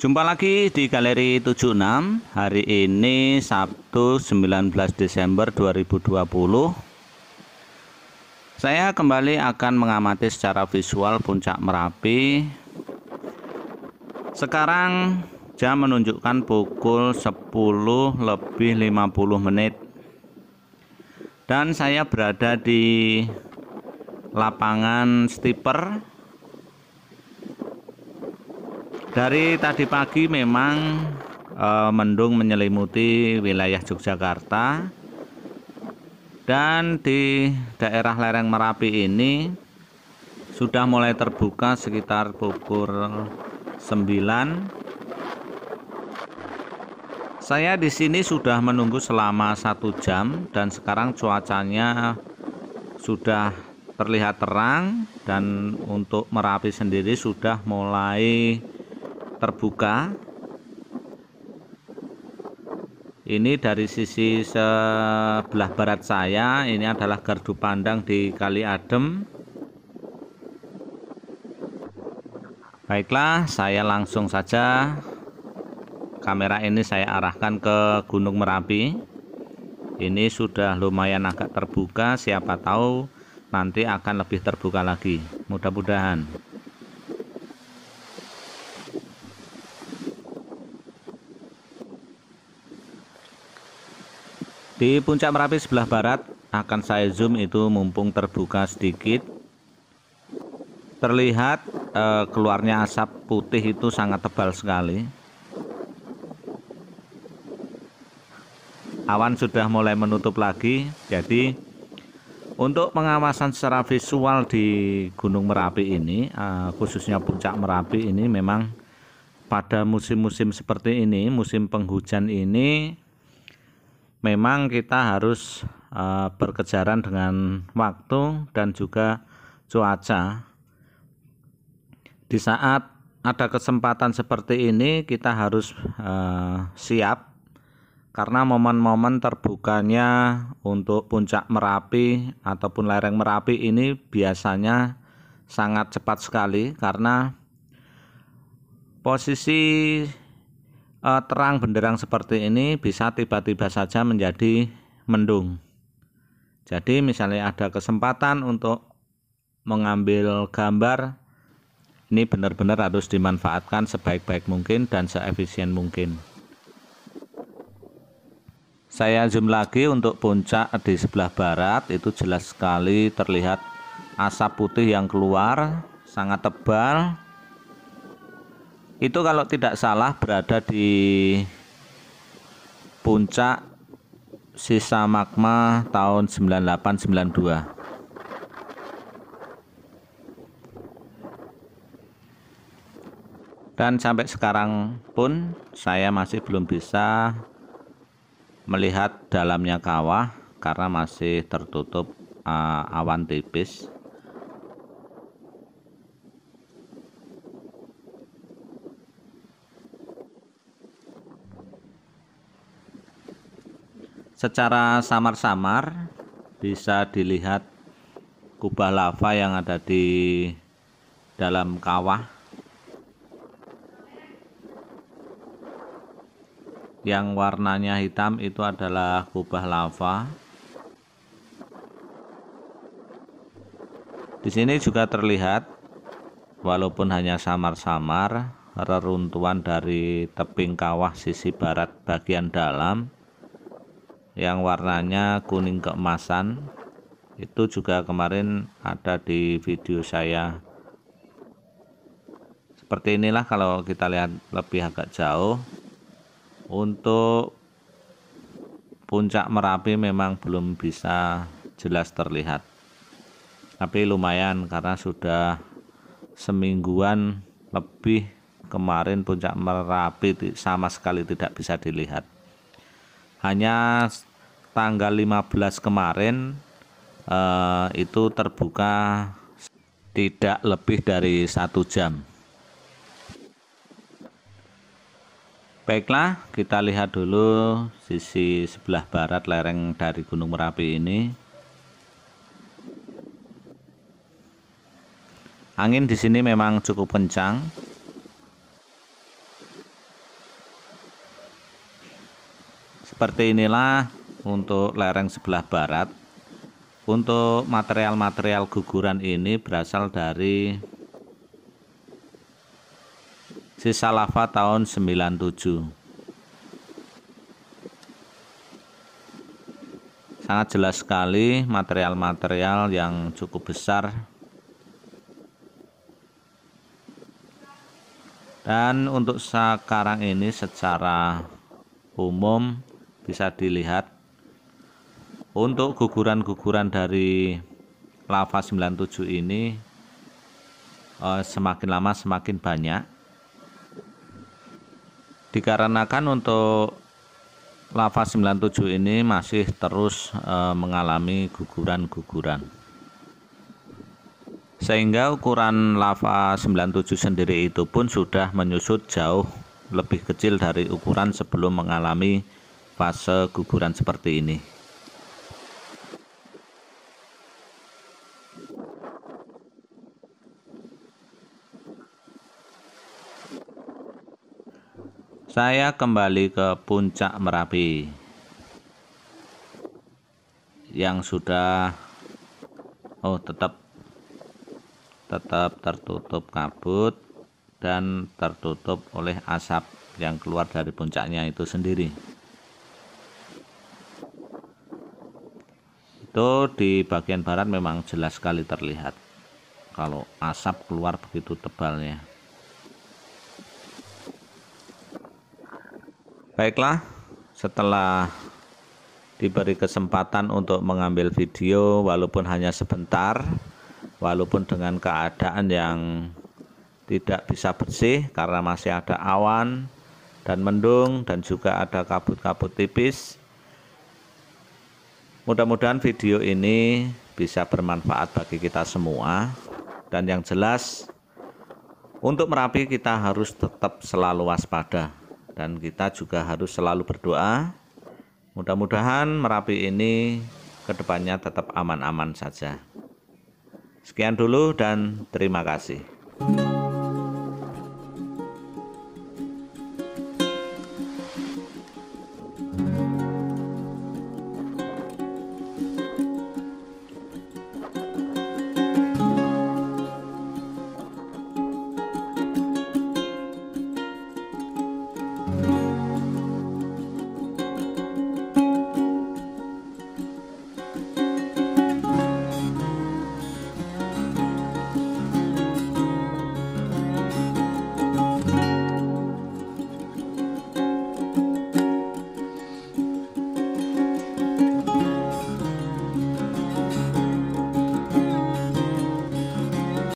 Jumpa lagi di Galeri 76 Hari ini Sabtu 19 Desember 2020 Saya kembali akan mengamati secara visual puncak Merapi Sekarang jam menunjukkan pukul 10 lebih 50 menit Dan saya berada di lapangan stiper dari tadi pagi memang e, mendung menyelimuti wilayah Yogyakarta dan di daerah lereng Merapi ini sudah mulai terbuka sekitar pukul 9. Saya di sini sudah menunggu selama satu jam dan sekarang cuacanya sudah terlihat terang dan untuk Merapi sendiri sudah mulai terbuka ini dari sisi sebelah barat saya ini adalah gardu pandang di Kali Adem baiklah saya langsung saja kamera ini saya arahkan ke Gunung Merapi ini sudah lumayan agak terbuka siapa tahu nanti akan lebih terbuka lagi mudah-mudahan Di puncak Merapi sebelah barat akan saya zoom itu mumpung terbuka sedikit. Terlihat eh, keluarnya asap putih itu sangat tebal sekali. Awan sudah mulai menutup lagi, jadi untuk pengawasan secara visual di Gunung Merapi ini, eh, khususnya puncak Merapi ini memang pada musim-musim seperti ini, musim penghujan ini memang kita harus eh, berkejaran dengan waktu dan juga cuaca. Di saat ada kesempatan seperti ini, kita harus eh, siap karena momen-momen terbukanya untuk puncak Merapi ataupun lereng Merapi ini biasanya sangat cepat sekali karena posisi eh, terang benderang seperti ini bisa tiba-tiba saja menjadi mendung. Jadi misalnya ada kesempatan untuk mengambil gambar ini benar-benar harus dimanfaatkan sebaik-baik mungkin dan seefisien mungkin. Saya zoom lagi untuk puncak di sebelah barat itu jelas sekali terlihat asap putih yang keluar sangat tebal itu kalau tidak salah berada di puncak sisa magma tahun 9892 dan sampai sekarang pun saya masih belum bisa melihat dalamnya kawah karena masih tertutup uh, awan tipis secara samar-samar bisa dilihat kubah lava yang ada di dalam kawah yang warnanya hitam itu adalah kubah lava di sini juga terlihat walaupun hanya samar-samar reruntuhan dari tebing kawah sisi barat bagian dalam yang warnanya kuning keemasan itu juga kemarin ada di video saya seperti inilah kalau kita lihat lebih agak jauh untuk puncak Merapi memang belum bisa jelas terlihat tapi lumayan karena sudah semingguan lebih kemarin puncak Merapi sama sekali tidak bisa dilihat hanya tanggal 15 kemarin eh, itu terbuka tidak lebih dari satu jam baiklah kita lihat dulu sisi sebelah barat lereng dari Gunung Merapi ini angin di sini memang cukup kencang seperti inilah untuk lereng sebelah barat untuk material-material guguran ini berasal dari sisa lava tahun 97 sangat jelas sekali material-material yang cukup besar dan untuk sekarang ini secara umum bisa dilihat untuk guguran-guguran dari lava 97 ini eh, semakin lama semakin banyak dikarenakan untuk lava 97 ini masih terus eh, mengalami guguran-guguran sehingga ukuran lava 97 sendiri itu pun sudah menyusut jauh lebih kecil dari ukuran sebelum mengalami fase guguran seperti ini. Saya kembali ke puncak Merapi yang sudah oh tetap tetap tertutup kabut dan tertutup oleh asap yang keluar dari puncaknya itu sendiri. Itu di bagian barat memang jelas sekali terlihat kalau asap keluar begitu tebalnya. Baiklah, setelah diberi kesempatan untuk mengambil video walaupun hanya sebentar, walaupun dengan keadaan yang tidak bisa bersih karena masih ada awan dan mendung dan juga ada kabut-kabut tipis. Mudah-mudahan video ini bisa bermanfaat bagi kita semua dan yang jelas untuk Merapi kita harus tetap selalu waspada dan kita juga harus selalu berdoa mudah-mudahan Merapi ini kedepannya tetap aman-aman saja sekian dulu dan terima kasih